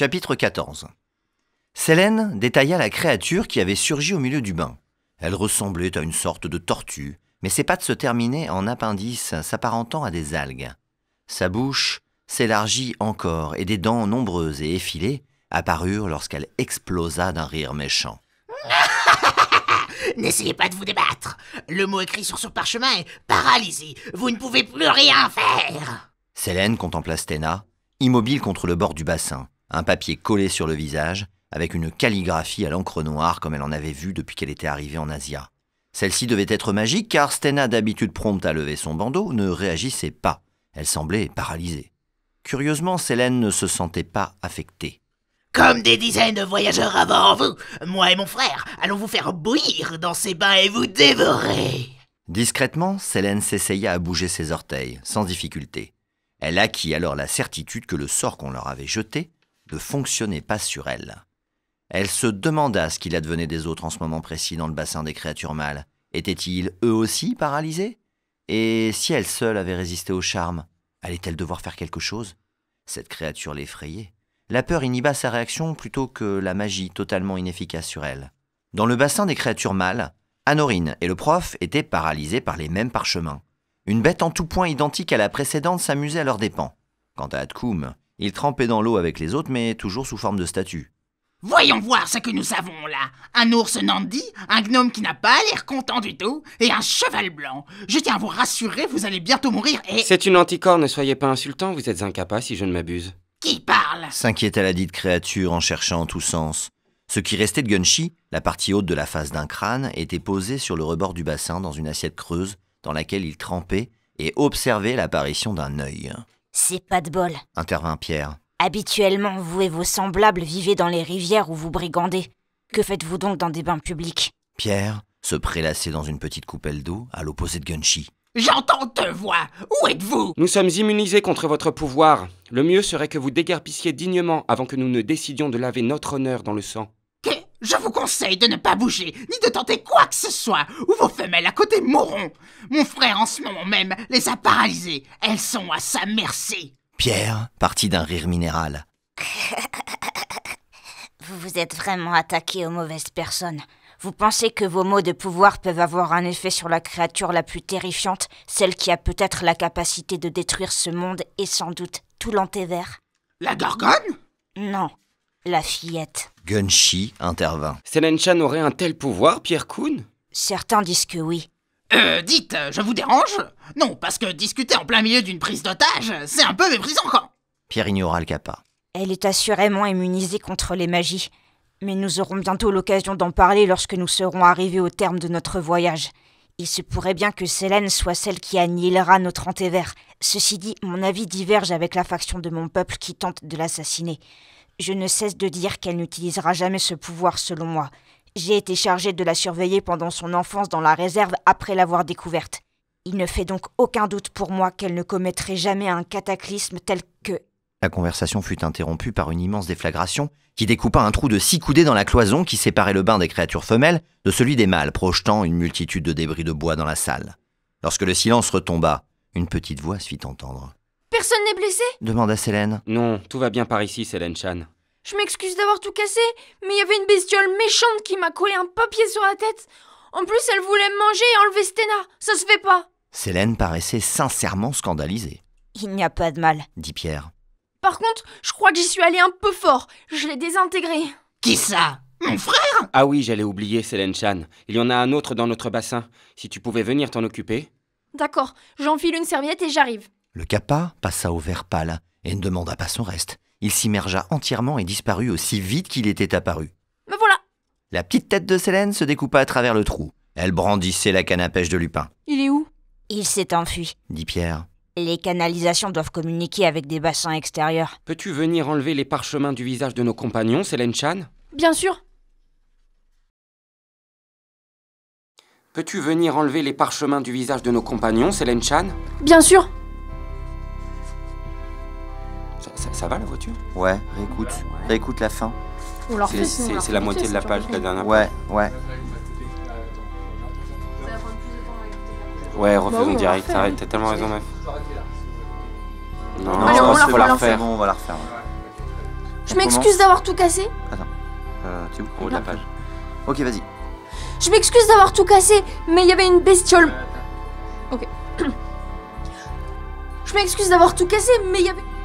Chapitre 14 Sélène détailla la créature qui avait surgi au milieu du bain. Elle ressemblait à une sorte de tortue, mais ses pattes se terminaient en appendices s'apparentant à des algues. Sa bouche s'élargit encore et des dents nombreuses et effilées apparurent lorsqu'elle explosa d'un rire méchant. N'essayez pas de vous débattre. Le mot écrit sur ce parchemin est paralysie. Vous ne pouvez plus rien faire. Sélène contempla Stena, immobile contre le bord du bassin un papier collé sur le visage, avec une calligraphie à l'encre noire comme elle en avait vu depuis qu'elle était arrivée en Asie. Celle-ci devait être magique car Stena, d'habitude prompte à lever son bandeau, ne réagissait pas. Elle semblait paralysée. Curieusement, Célène ne se sentait pas affectée. Comme des dizaines de voyageurs avant vous, moi et mon frère allons vous faire bouillir dans ces bains et vous dévorer. Discrètement, Célène s'essaya à bouger ses orteils, sans difficulté. Elle acquit alors la certitude que le sort qu'on leur avait jeté ne fonctionnait pas sur elle. Elle se demanda ce qu'il advenait des autres en ce moment précis dans le bassin des créatures mâles. Étaient-ils eux aussi paralysés Et si elle seule avait résisté au charme, allait-elle devoir faire quelque chose Cette créature l'effrayait. La peur inhiba sa réaction plutôt que la magie totalement inefficace sur elle. Dans le bassin des créatures mâles, Anorine et le prof étaient paralysés par les mêmes parchemins. Une bête en tout point identique à la précédente s'amusait à leurs dépens. Quant à Atkoum, il trempait dans l'eau avec les autres, mais toujours sous forme de statue. Voyons voir ce que nous avons là. Un ours Nandi, un gnome qui n'a pas l'air content du tout, et un cheval blanc. Je tiens à vous rassurer, vous allez bientôt mourir et... C'est une anticorne, ne soyez pas insultant, vous êtes incapable si je ne m'abuse. Qui parle S'inquiéta la dite créature en cherchant en tous sens. Ce qui restait de Gunshi, la partie haute de la face d'un crâne, était posée sur le rebord du bassin dans une assiette creuse dans laquelle il trempait et observait l'apparition d'un œil. C'est pas de bol, intervint Pierre. Habituellement, vous et vos semblables vivez dans les rivières où vous brigandez. Que faites-vous donc dans des bains publics Pierre se prélassait dans une petite coupelle d'eau à l'opposé de Gunshi. J'entends deux voix Où êtes-vous Nous sommes immunisés contre votre pouvoir. Le mieux serait que vous dégarpissiez dignement avant que nous ne décidions de laver notre honneur dans le sang. Je vous conseille de ne pas bouger, ni de tenter quoi que ce soit, ou vos femelles à côté mourront. Mon frère en ce moment même les a paralysées. Elles sont à sa merci. Pierre partit d'un rire minéral. vous vous êtes vraiment attaqué aux mauvaises personnes. Vous pensez que vos mots de pouvoir peuvent avoir un effet sur la créature la plus terrifiante, celle qui a peut-être la capacité de détruire ce monde et sans doute tout l'antévers La gorgone Non, la fillette. Gunshi intervint. Selenchan chan aurait un tel pouvoir, Pierre Kuhn Certains disent que oui. Euh, dites, euh, je vous dérange Non, parce que discuter en plein milieu d'une prise d'otage, c'est un peu méprisant quand Pierre ignora le capa. Elle est assurément immunisée contre les magies. Mais nous aurons bientôt l'occasion d'en parler lorsque nous serons arrivés au terme de notre voyage. Il se pourrait bien que Célène soit celle qui annihilera notre antévers. Ceci dit, mon avis diverge avec la faction de mon peuple qui tente de l'assassiner. Je ne cesse de dire qu'elle n'utilisera jamais ce pouvoir selon moi. J'ai été chargé de la surveiller pendant son enfance dans la réserve après l'avoir découverte. Il ne fait donc aucun doute pour moi qu'elle ne commettrait jamais un cataclysme tel que... La conversation fut interrompue par une immense déflagration qui découpa un trou de six coudées dans la cloison qui séparait le bain des créatures femelles de celui des mâles, projetant une multitude de débris de bois dans la salle. Lorsque le silence retomba, une petite voix se fit entendre. Personne n'est blessé demanda Célène. Non, tout va bien par ici, Célène Chan. Je m'excuse d'avoir tout cassé, mais il y avait une bestiole méchante qui m'a collé un papier sur la tête. En plus, elle voulait me manger et enlever Stena. Ça se fait pas. Célène paraissait sincèrement scandalisée. Il n'y a pas de mal, dit Pierre. Par contre, je crois que j'y suis allé un peu fort. Je l'ai désintégré. Qui ça Mon frère Ah oui, j'allais oublier Célène Chan. Il y en a un autre dans notre bassin. Si tu pouvais venir t'en occuper. D'accord, j'enfile une serviette et j'arrive. Le capa passa au vert pâle et ne demanda pas son reste. Il s'immergea entièrement et disparut aussi vite qu'il était apparu. Me voilà La petite tête de sélène se découpa à travers le trou. Elle brandissait la canne à pêche de Lupin. Il est où Il s'est enfui, dit Pierre. Les canalisations doivent communiquer avec des bassins extérieurs. Peux-tu venir enlever les parchemins du visage de nos compagnons, Célène Chan Bien sûr Peux-tu venir enlever les parchemins du visage de nos compagnons, Célène Chan Bien sûr ça, va la voiture Ouais, réécoute. Réécoute la fin. C'est la moitié de la page, la dernière Ouais, ouais. Ouais, refaisons bah direct, t'as tellement raison, meuf. Non, on va la refaire. on va la refaire. Je m'excuse d'avoir tout cassé. Attends, euh, es où de la page. Ok, vas-y. Je m'excuse d'avoir tout cassé, mais il y avait une bestiole. Ok. Je m'excuse d'avoir tout cassé, mais il y avait.